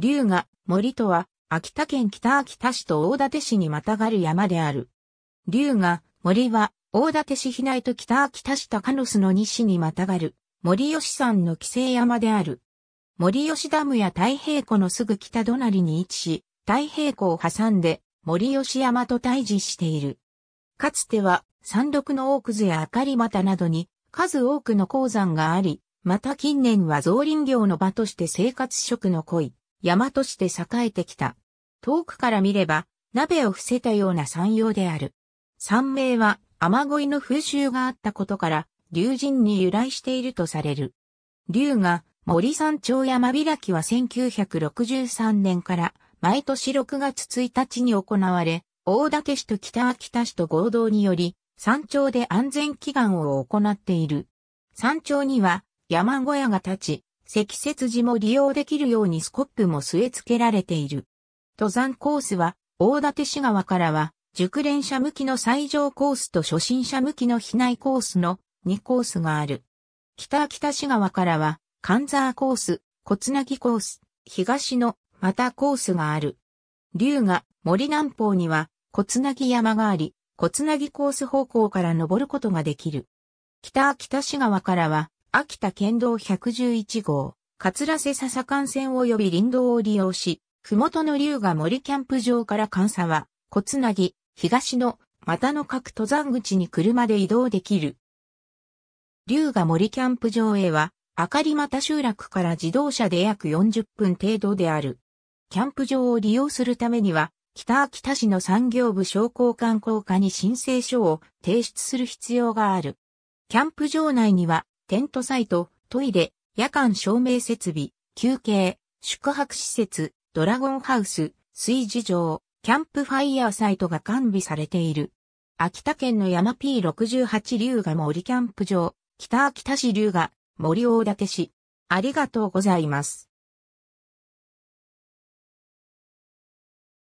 龍が森とは、秋田県北秋田市と大館市にまたがる山である。龍が森は、大館市比内と北秋田市高野市の西にまたがる、森吉山の規制山である。森吉ダムや太平湖のすぐ北隣に位置し、太平湖を挟んで森吉山と対峙している。かつては、山麓の大ずや赤里股などに、数多くの鉱山があり、また近年は造林業の場として生活色の濃い。山として栄えてきた。遠くから見れば、鍋を伏せたような山陽である。山名は、雨乞いの風習があったことから、竜神に由来しているとされる。竜が、森山頂山開きは1963年から、毎年6月1日に行われ、大館市と北秋田市と合同により、山頂で安全祈願を行っている。山頂には山小屋が立ち、積雪時も利用できるようにスコップも据え付けられている。登山コースは、大館市側からは、熟練者向きの最上コースと初心者向きの避内コースの2コースがある。北秋田市側からは、関沢コース、小つなぎコース、東のまたコースがある。龍が森南方には、小つなぎ山があり、小つなぎコース方向から登ることができる。北秋田市側からは、秋田県道111号、桂瀬笹幹線及び林道を利用し、麓の龍が森キャンプ場から関沢、小つなぎ、東の、股の各登山口に車で移動できる。龍が森キャンプ場へは、明かり又集落から自動車で約40分程度である。キャンプ場を利用するためには、北秋田市の産業部商工観光課に申請書を提出する必要がある。キャンプ場内にはテントサイト、トイレ、夜間照明設備、休憩、宿泊施設、ドラゴンハウス、水事場、キャンプファイヤーサイトが完備されている。秋田県の山 P68 龍河森キャンプ場、北秋田市龍河森大館市。ありがとうございます。